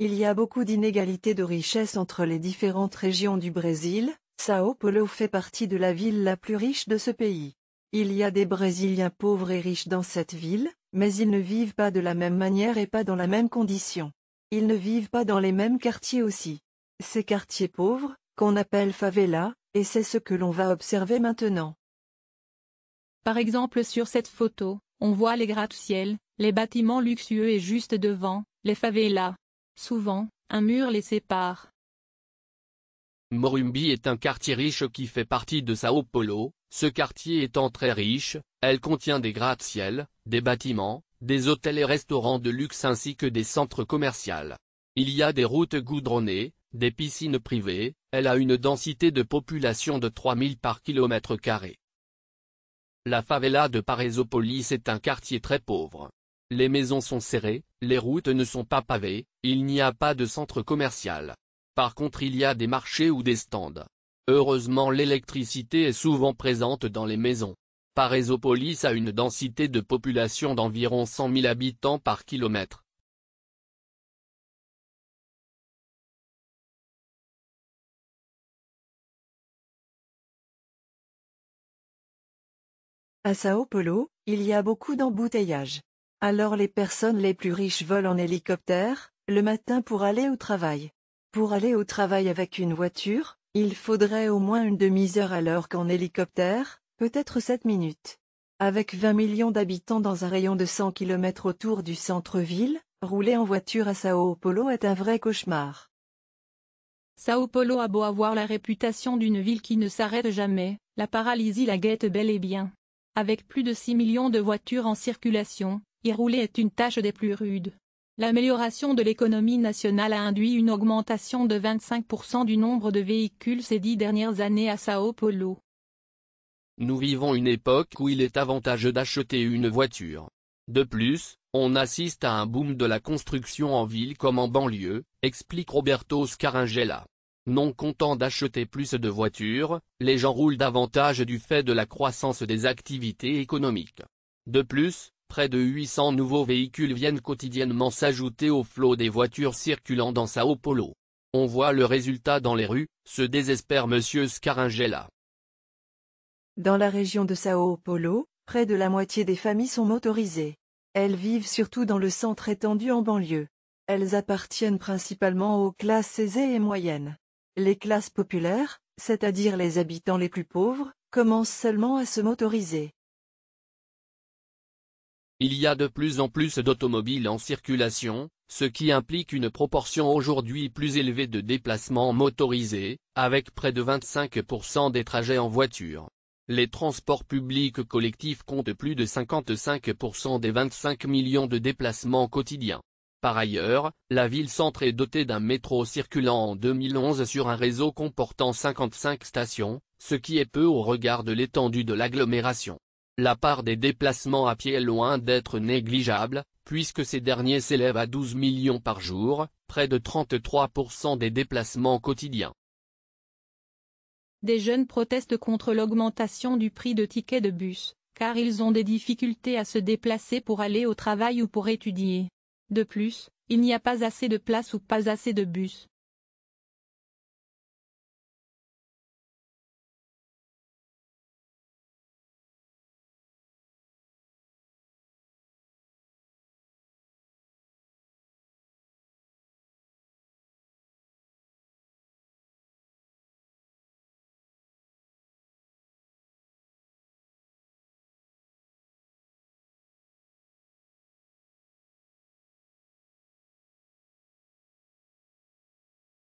Il y a beaucoup d'inégalités de richesse entre les différentes régions du Brésil, Sao Paulo fait partie de la ville la plus riche de ce pays. Il y a des Brésiliens pauvres et riches dans cette ville, mais ils ne vivent pas de la même manière et pas dans la même condition. Ils ne vivent pas dans les mêmes quartiers aussi. Ces quartiers pauvres, qu'on appelle favelas, et c'est ce que l'on va observer maintenant. Par exemple sur cette photo, on voit les gratte-ciel, les bâtiments luxueux et juste devant, les favelas. Souvent, un mur les sépare. Morumbi est un quartier riche qui fait partie de Sao Paulo, ce quartier étant très riche, elle contient des gratte-ciel, des bâtiments, des hôtels et restaurants de luxe ainsi que des centres commerciaux. Il y a des routes goudronnées, des piscines privées, elle a une densité de population de 3000 par kilomètre carré. La favela de Parisopolis est un quartier très pauvre. Les maisons sont serrées, les routes ne sont pas pavées, il n'y a pas de centre commercial. Par contre il y a des marchés ou des stands. Heureusement l'électricité est souvent présente dans les maisons. Parésopolis a une densité de population d'environ 100 000 habitants par kilomètre. À Sao Paulo, il y a beaucoup d'embouteillages. Alors les personnes les plus riches volent en hélicoptère, le matin pour aller au travail. Pour aller au travail avec une voiture, il faudrait au moins une demi-heure alors qu'en hélicoptère, peut-être 7 minutes. Avec 20 millions d'habitants dans un rayon de 100 km autour du centre-ville, rouler en voiture à Sao Paulo est un vrai cauchemar. Sao Paulo a beau avoir la réputation d'une ville qui ne s'arrête jamais, la paralysie la guette bel et bien. Avec plus de 6 millions de voitures en circulation, y rouler est une tâche des plus rudes. L'amélioration de l'économie nationale a induit une augmentation de 25% du nombre de véhicules ces dix dernières années à Sao Paulo. Nous vivons une époque où il est avantageux d'acheter une voiture. De plus, on assiste à un boom de la construction en ville comme en banlieue, explique Roberto Scaringella. Non content d'acheter plus de voitures, les gens roulent davantage du fait de la croissance des activités économiques. De plus, près de 800 nouveaux véhicules viennent quotidiennement s'ajouter au flot des voitures circulant dans Sao Paulo. On voit le résultat dans les rues, se désespère M. Scaringella. Dans la région de Sao Paulo, près de la moitié des familles sont motorisées. Elles vivent surtout dans le centre étendu en banlieue. Elles appartiennent principalement aux classes aisées et moyennes. Les classes populaires, c'est-à-dire les habitants les plus pauvres, commencent seulement à se motoriser. Il y a de plus en plus d'automobiles en circulation, ce qui implique une proportion aujourd'hui plus élevée de déplacements motorisés, avec près de 25% des trajets en voiture. Les transports publics collectifs comptent plus de 55% des 25 millions de déplacements quotidiens. Par ailleurs, la ville-centre est dotée d'un métro circulant en 2011 sur un réseau comportant 55 stations, ce qui est peu au regard de l'étendue de l'agglomération. La part des déplacements à pied est loin d'être négligeable, puisque ces derniers s'élèvent à 12 millions par jour, près de 33% des déplacements quotidiens. Des jeunes protestent contre l'augmentation du prix de tickets de bus, car ils ont des difficultés à se déplacer pour aller au travail ou pour étudier. De plus, il n'y a pas assez de places ou pas assez de bus,